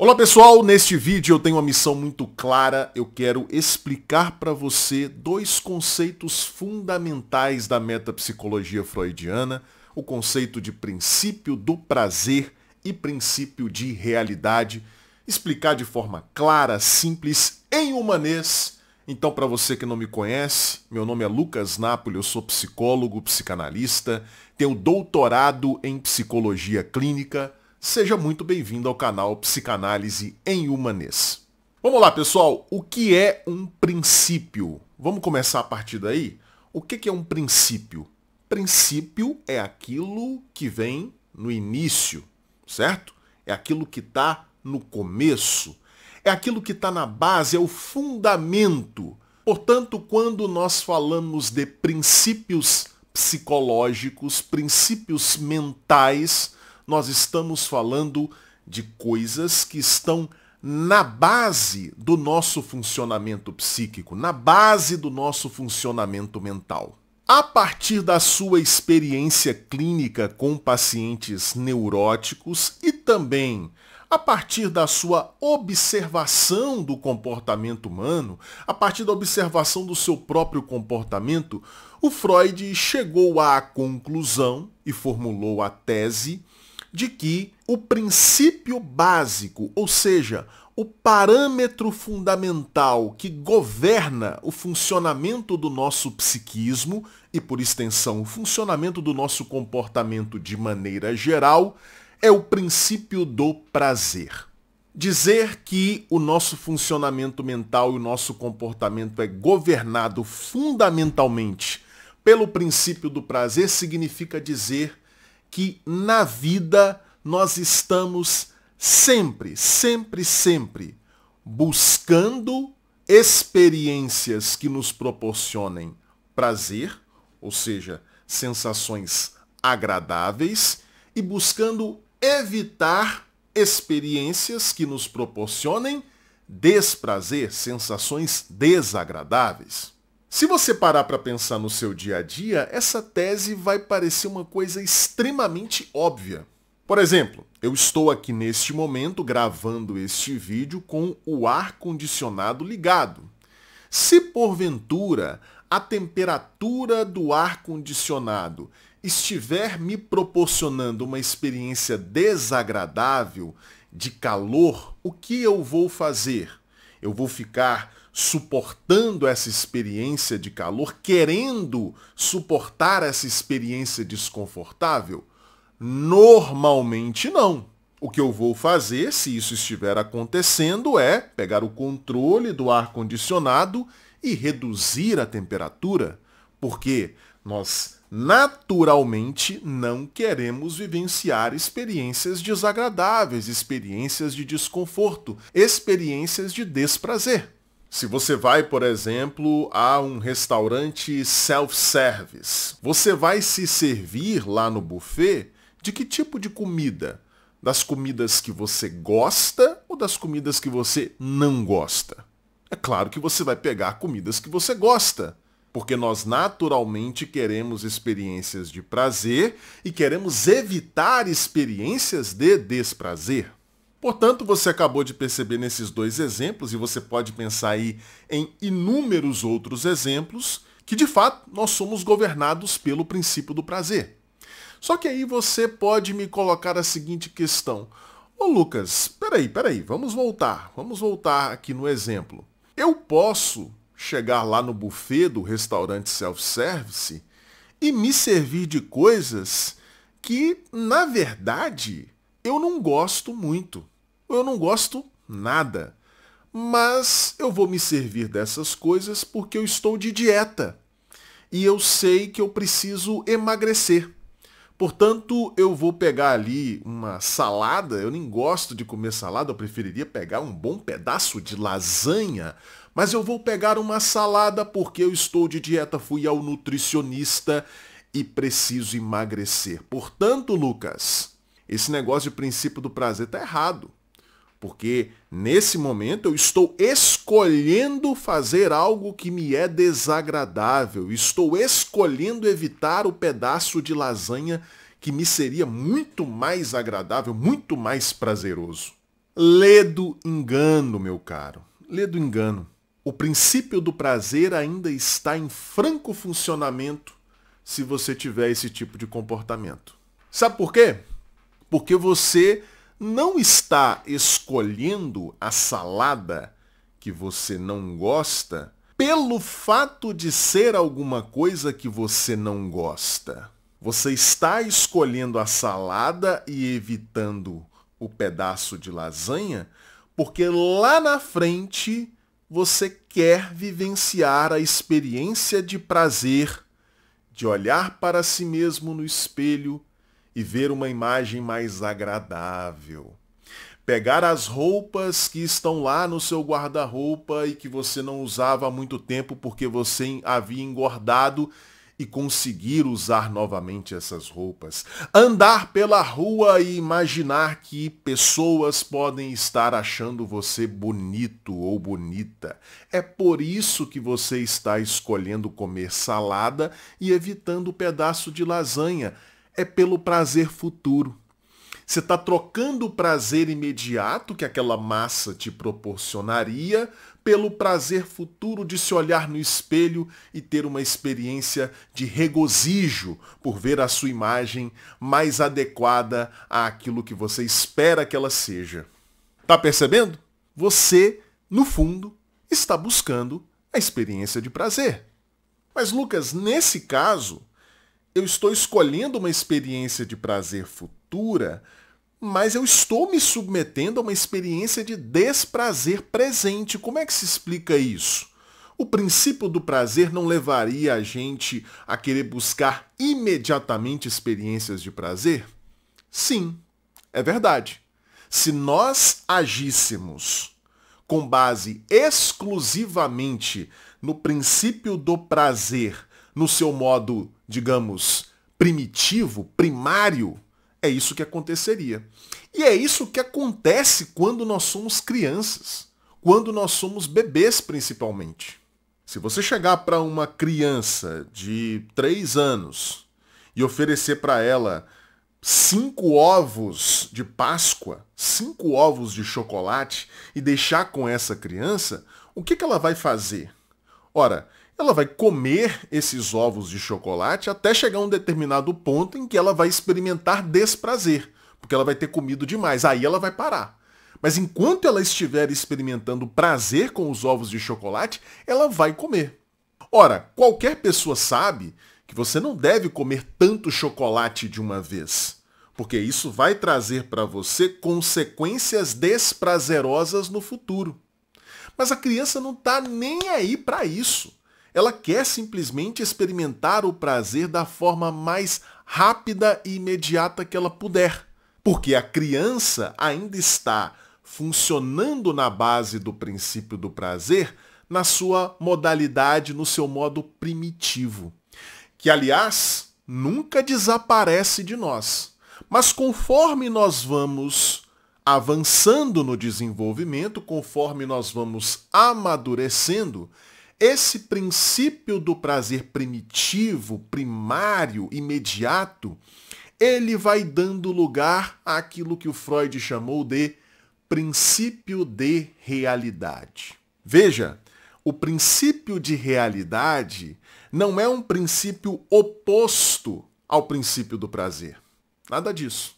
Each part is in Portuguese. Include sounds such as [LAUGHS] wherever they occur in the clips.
Olá pessoal, neste vídeo eu tenho uma missão muito clara, eu quero explicar para você dois conceitos fundamentais da metapsicologia freudiana, o conceito de princípio do prazer e princípio de realidade, explicar de forma clara, simples, em humanês. Então, para você que não me conhece, meu nome é Lucas Napoli, eu sou psicólogo, psicanalista, tenho doutorado em psicologia clínica, Seja muito bem-vindo ao canal Psicanálise em Humanês. Vamos lá, pessoal. O que é um princípio? Vamos começar a partir daí? O que é um princípio? Princípio é aquilo que vem no início, certo? É aquilo que está no começo. É aquilo que está na base, é o fundamento. Portanto, quando nós falamos de princípios psicológicos, princípios mentais, nós estamos falando de coisas que estão na base do nosso funcionamento psíquico, na base do nosso funcionamento mental. A partir da sua experiência clínica com pacientes neuróticos e também a partir da sua observação do comportamento humano, a partir da observação do seu próprio comportamento, o Freud chegou à conclusão e formulou a tese de que o princípio básico, ou seja, o parâmetro fundamental que governa o funcionamento do nosso psiquismo e, por extensão, o funcionamento do nosso comportamento de maneira geral, é o princípio do prazer. Dizer que o nosso funcionamento mental e o nosso comportamento é governado fundamentalmente pelo princípio do prazer significa dizer que na vida nós estamos sempre, sempre, sempre buscando experiências que nos proporcionem prazer, ou seja, sensações agradáveis, e buscando evitar experiências que nos proporcionem desprazer, sensações desagradáveis. Se você parar para pensar no seu dia a dia, essa tese vai parecer uma coisa extremamente óbvia. Por exemplo, eu estou aqui neste momento gravando este vídeo com o ar condicionado ligado. Se porventura a temperatura do ar condicionado estiver me proporcionando uma experiência desagradável de calor, o que eu vou fazer? Eu vou ficar suportando essa experiência de calor, querendo suportar essa experiência desconfortável? Normalmente não. O que eu vou fazer, se isso estiver acontecendo, é pegar o controle do ar condicionado e reduzir a temperatura, porque nós naturalmente não queremos vivenciar experiências desagradáveis, experiências de desconforto, experiências de desprazer. Se você vai, por exemplo, a um restaurante self-service, você vai se servir lá no buffet de que tipo de comida? Das comidas que você gosta ou das comidas que você não gosta? É claro que você vai pegar comidas que você gosta, porque nós naturalmente queremos experiências de prazer e queremos evitar experiências de desprazer. Portanto, você acabou de perceber nesses dois exemplos, e você pode pensar aí em inúmeros outros exemplos, que de fato nós somos governados pelo princípio do prazer. Só que aí você pode me colocar a seguinte questão. Ô Lucas, peraí, peraí, vamos voltar, vamos voltar aqui no exemplo. Eu posso chegar lá no buffet do restaurante self-service e me servir de coisas que, na verdade, eu não gosto muito. Eu não gosto nada. Mas eu vou me servir dessas coisas porque eu estou de dieta. E eu sei que eu preciso emagrecer. Portanto, eu vou pegar ali uma salada. Eu nem gosto de comer salada, eu preferiria pegar um bom pedaço de lasanha. Mas eu vou pegar uma salada porque eu estou de dieta, fui ao nutricionista e preciso emagrecer. Portanto, Lucas, esse negócio de princípio do prazer tá errado. Porque nesse momento eu estou escolhendo fazer algo que me é desagradável, estou escolhendo evitar o pedaço de lasanha que me seria muito mais agradável, muito mais prazeroso. Ledo engano, meu caro. Ledo engano. O princípio do prazer ainda está em franco funcionamento se você tiver esse tipo de comportamento. Sabe por quê? porque você não está escolhendo a salada que você não gosta pelo fato de ser alguma coisa que você não gosta. Você está escolhendo a salada e evitando o pedaço de lasanha porque lá na frente você quer vivenciar a experiência de prazer de olhar para si mesmo no espelho e ver uma imagem mais agradável. Pegar as roupas que estão lá no seu guarda-roupa e que você não usava há muito tempo porque você havia engordado e conseguir usar novamente essas roupas. Andar pela rua e imaginar que pessoas podem estar achando você bonito ou bonita. É por isso que você está escolhendo comer salada e evitando o pedaço de lasanha é pelo prazer futuro. Você está trocando o prazer imediato que aquela massa te proporcionaria pelo prazer futuro de se olhar no espelho e ter uma experiência de regozijo por ver a sua imagem mais adequada àquilo que você espera que ela seja. Tá percebendo? Você, no fundo, está buscando a experiência de prazer. Mas Lucas, nesse caso, eu estou escolhendo uma experiência de prazer futura, mas eu estou me submetendo a uma experiência de desprazer presente. Como é que se explica isso? O princípio do prazer não levaria a gente a querer buscar imediatamente experiências de prazer? Sim, é verdade. Se nós agíssemos com base exclusivamente no princípio do prazer no seu modo, digamos, primitivo, primário, é isso que aconteceria. E é isso que acontece quando nós somos crianças, quando nós somos bebês principalmente. Se você chegar para uma criança de 3 anos e oferecer para ela cinco ovos de Páscoa, cinco ovos de chocolate e deixar com essa criança, o que, que ela vai fazer? Ora, ela vai comer esses ovos de chocolate até chegar a um determinado ponto em que ela vai experimentar desprazer, porque ela vai ter comido demais, aí ela vai parar. Mas enquanto ela estiver experimentando prazer com os ovos de chocolate, ela vai comer. Ora, qualquer pessoa sabe que você não deve comer tanto chocolate de uma vez, porque isso vai trazer para você consequências desprazerosas no futuro. Mas a criança não está nem aí para isso. Ela quer simplesmente experimentar o prazer da forma mais rápida e imediata que ela puder, porque a criança ainda está funcionando na base do princípio do prazer na sua modalidade, no seu modo primitivo, que aliás nunca desaparece de nós. Mas conforme nós vamos avançando no desenvolvimento, conforme nós vamos amadurecendo, esse princípio do prazer primitivo, primário, imediato, ele vai dando lugar àquilo que o Freud chamou de princípio de realidade. Veja, o princípio de realidade não é um princípio oposto ao princípio do prazer. Nada disso.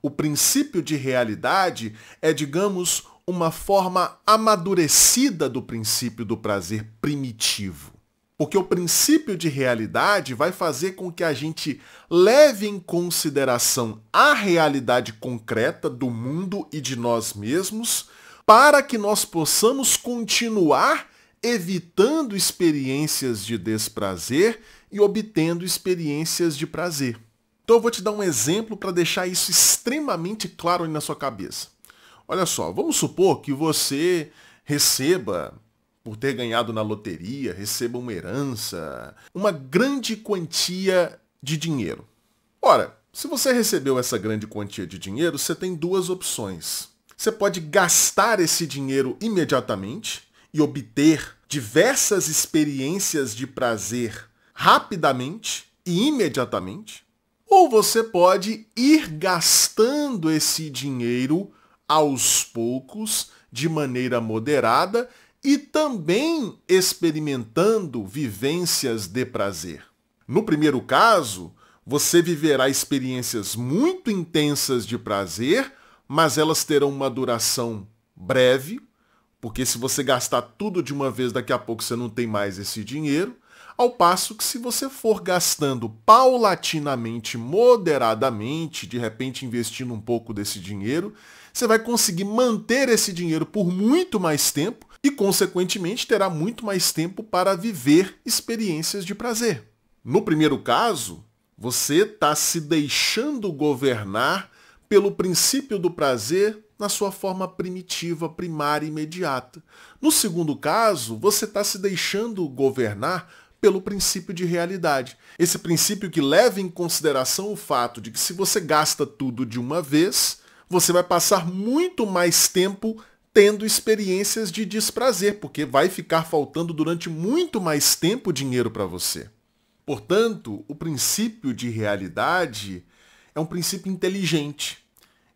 O princípio de realidade é, digamos, uma forma amadurecida do princípio do prazer primitivo. Porque o princípio de realidade vai fazer com que a gente leve em consideração a realidade concreta do mundo e de nós mesmos, para que nós possamos continuar evitando experiências de desprazer e obtendo experiências de prazer. Então eu vou te dar um exemplo para deixar isso extremamente claro na sua cabeça. Olha só, vamos supor que você receba, por ter ganhado na loteria, receba uma herança, uma grande quantia de dinheiro. Ora, se você recebeu essa grande quantia de dinheiro, você tem duas opções. Você pode gastar esse dinheiro imediatamente e obter diversas experiências de prazer rapidamente e imediatamente, ou você pode ir gastando esse dinheiro aos poucos, de maneira moderada e também experimentando vivências de prazer. No primeiro caso, você viverá experiências muito intensas de prazer, mas elas terão uma duração breve, porque se você gastar tudo de uma vez, daqui a pouco você não tem mais esse dinheiro. Ao passo que se você for gastando paulatinamente, moderadamente, de repente investindo um pouco desse dinheiro, você vai conseguir manter esse dinheiro por muito mais tempo e, consequentemente, terá muito mais tempo para viver experiências de prazer. No primeiro caso, você está se deixando governar pelo princípio do prazer na sua forma primitiva, primária e imediata. No segundo caso, você está se deixando governar pelo princípio de realidade. Esse princípio que leva em consideração o fato de que se você gasta tudo de uma vez, você vai passar muito mais tempo tendo experiências de desprazer, porque vai ficar faltando durante muito mais tempo dinheiro para você. Portanto, o princípio de realidade é um princípio inteligente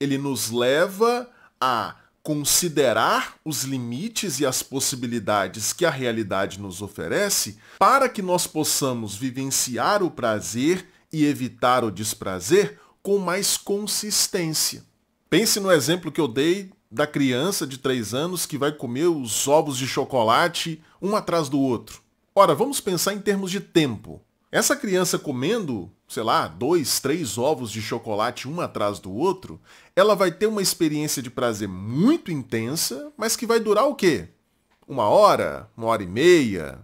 ele nos leva a considerar os limites e as possibilidades que a realidade nos oferece para que nós possamos vivenciar o prazer e evitar o desprazer com mais consistência. Pense no exemplo que eu dei da criança de 3 anos que vai comer os ovos de chocolate um atrás do outro. Ora, vamos pensar em termos de tempo. Essa criança comendo sei lá, dois, três ovos de chocolate um atrás do outro, ela vai ter uma experiência de prazer muito intensa, mas que vai durar o quê? Uma hora? Uma hora e meia?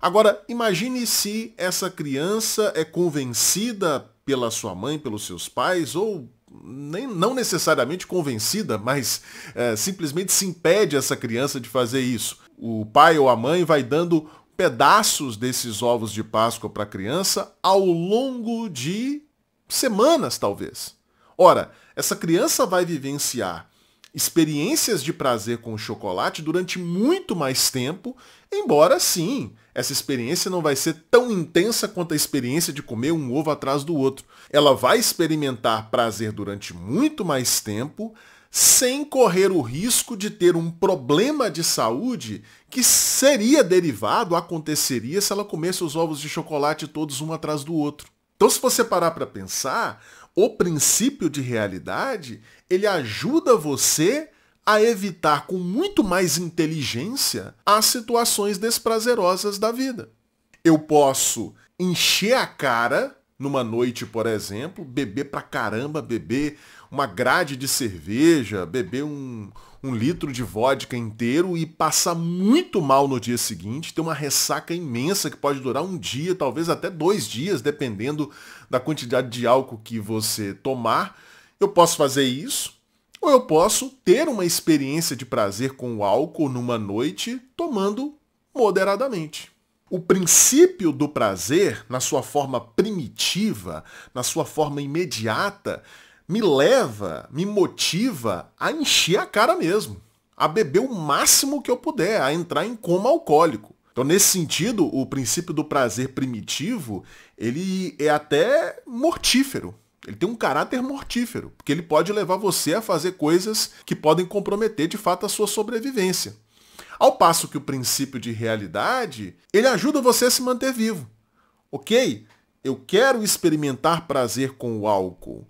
Agora, imagine se essa criança é convencida pela sua mãe, pelos seus pais, ou nem, não necessariamente convencida, mas é, simplesmente se impede essa criança de fazer isso. O pai ou a mãe vai dando pedaços desses ovos de Páscoa para a criança ao longo de semanas, talvez. Ora, essa criança vai vivenciar experiências de prazer com o chocolate durante muito mais tempo, embora sim, essa experiência não vai ser tão intensa quanto a experiência de comer um ovo atrás do outro. Ela vai experimentar prazer durante muito mais tempo, sem correr o risco de ter um problema de saúde que seria derivado, aconteceria se ela comesse os ovos de chocolate todos um atrás do outro. Então, se você parar para pensar, o princípio de realidade, ele ajuda você a evitar com muito mais inteligência as situações desprazerosas da vida. Eu posso encher a cara numa noite, por exemplo, beber pra caramba, beber uma grade de cerveja, beber um, um litro de vodka inteiro e passar muito mal no dia seguinte, ter uma ressaca imensa que pode durar um dia, talvez até dois dias, dependendo da quantidade de álcool que você tomar. Eu posso fazer isso, ou eu posso ter uma experiência de prazer com o álcool numa noite, tomando moderadamente. O princípio do prazer, na sua forma primitiva, na sua forma imediata, me leva, me motiva a encher a cara mesmo, a beber o máximo que eu puder, a entrar em coma alcoólico. Então, nesse sentido, o princípio do prazer primitivo, ele é até mortífero. Ele tem um caráter mortífero, porque ele pode levar você a fazer coisas que podem comprometer de fato a sua sobrevivência. Ao passo que o princípio de realidade, ele ajuda você a se manter vivo. OK? Eu quero experimentar prazer com o álcool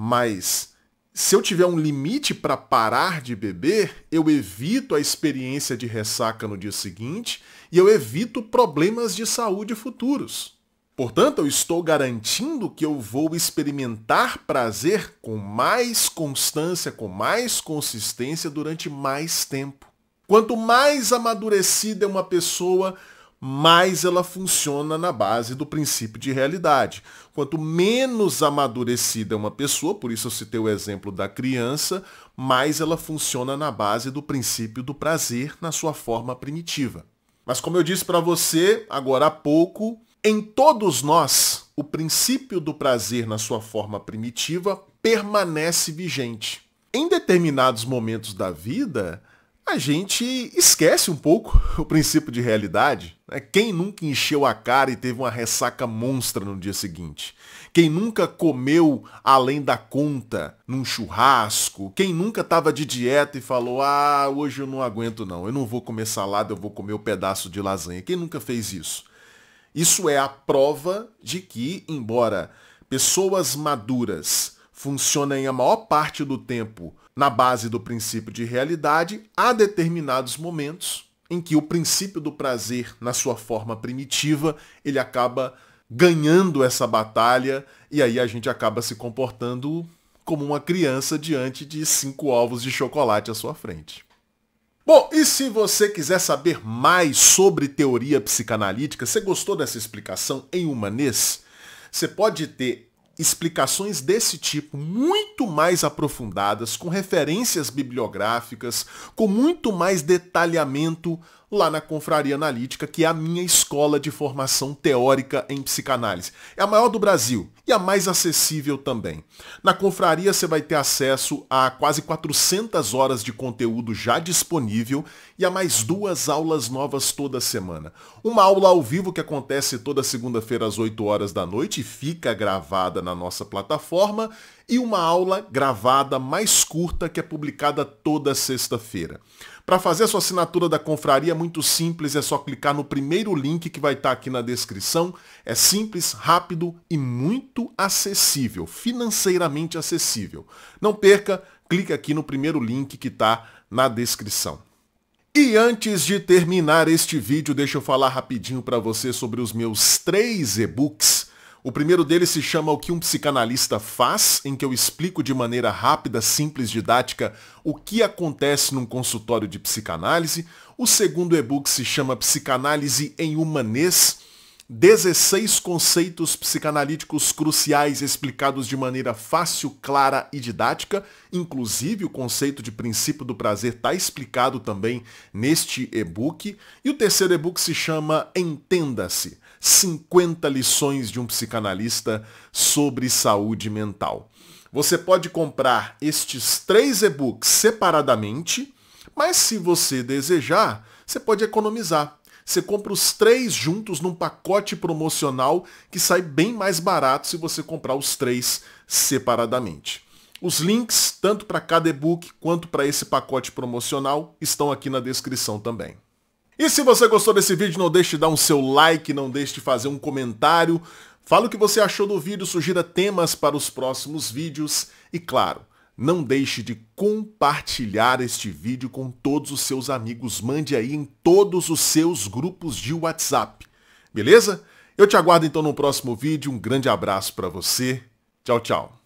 mas se eu tiver um limite para parar de beber, eu evito a experiência de ressaca no dia seguinte e eu evito problemas de saúde futuros. Portanto, eu estou garantindo que eu vou experimentar prazer com mais constância, com mais consistência durante mais tempo. Quanto mais amadurecida é uma pessoa, mais ela funciona na base do princípio de realidade. Quanto menos amadurecida é uma pessoa, por isso eu citei o exemplo da criança, mais ela funciona na base do princípio do prazer na sua forma primitiva. Mas como eu disse para você agora há pouco, em todos nós, o princípio do prazer na sua forma primitiva permanece vigente. Em determinados momentos da vida, a gente esquece um pouco [LAUGHS] o princípio de realidade. Né? Quem nunca encheu a cara e teve uma ressaca monstra no dia seguinte? Quem nunca comeu além da conta num churrasco? Quem nunca estava de dieta e falou, ah, hoje eu não aguento não, eu não vou comer salada, eu vou comer um pedaço de lasanha. Quem nunca fez isso? Isso é a prova de que, embora pessoas maduras funcionem a maior parte do tempo na base do princípio de realidade, há determinados momentos em que o princípio do prazer, na sua forma primitiva, ele acaba ganhando essa batalha e aí a gente acaba se comportando como uma criança diante de cinco ovos de chocolate à sua frente. Bom, e se você quiser saber mais sobre teoria psicanalítica, você gostou dessa explicação em humanês? Você pode ter explicações desse tipo muito mais aprofundadas, com referências bibliográficas, com muito mais detalhamento lá na Confraria Analítica, que é a minha escola de formação teórica em psicanálise. É a maior do Brasil e a mais acessível também. Na Confraria você vai ter acesso a quase 400 horas de conteúdo já disponível e a mais duas aulas novas toda semana. Uma aula ao vivo que acontece toda segunda-feira às 8 horas da noite e fica gravada na nossa plataforma e uma aula gravada mais curta que é publicada toda sexta-feira. Para fazer a sua assinatura da confraria é muito simples, é só clicar no primeiro link que vai estar tá aqui na descrição. É simples, rápido e muito acessível, financeiramente acessível. Não perca, clique aqui no primeiro link que está na descrição. E antes de terminar este vídeo, deixa eu falar rapidinho para você sobre os meus três e-books o primeiro deles se chama O que um psicanalista faz, em que eu explico de maneira rápida, simples, didática o que acontece num consultório de psicanálise. O segundo e-book se chama Psicanálise em Humanês, 16 conceitos psicanalíticos cruciais explicados de maneira fácil, clara e didática. Inclusive, o conceito de princípio do prazer está explicado também neste e-book. E o terceiro e-book se chama Entenda-se 50 lições de um psicanalista sobre saúde mental. Você pode comprar estes três e-books separadamente, mas se você desejar, você pode economizar. Você compra os três juntos num pacote promocional que sai bem mais barato se você comprar os três separadamente. Os links, tanto para cada e-book quanto para esse pacote promocional, estão aqui na descrição também. E se você gostou desse vídeo, não deixe de dar um seu like, não deixe de fazer um comentário. Fala o que você achou do vídeo, sugira temas para os próximos vídeos. E claro, não deixe de compartilhar este vídeo com todos os seus amigos. Mande aí em todos os seus grupos de WhatsApp. Beleza? Eu te aguardo então no próximo vídeo. Um grande abraço para você. Tchau, tchau.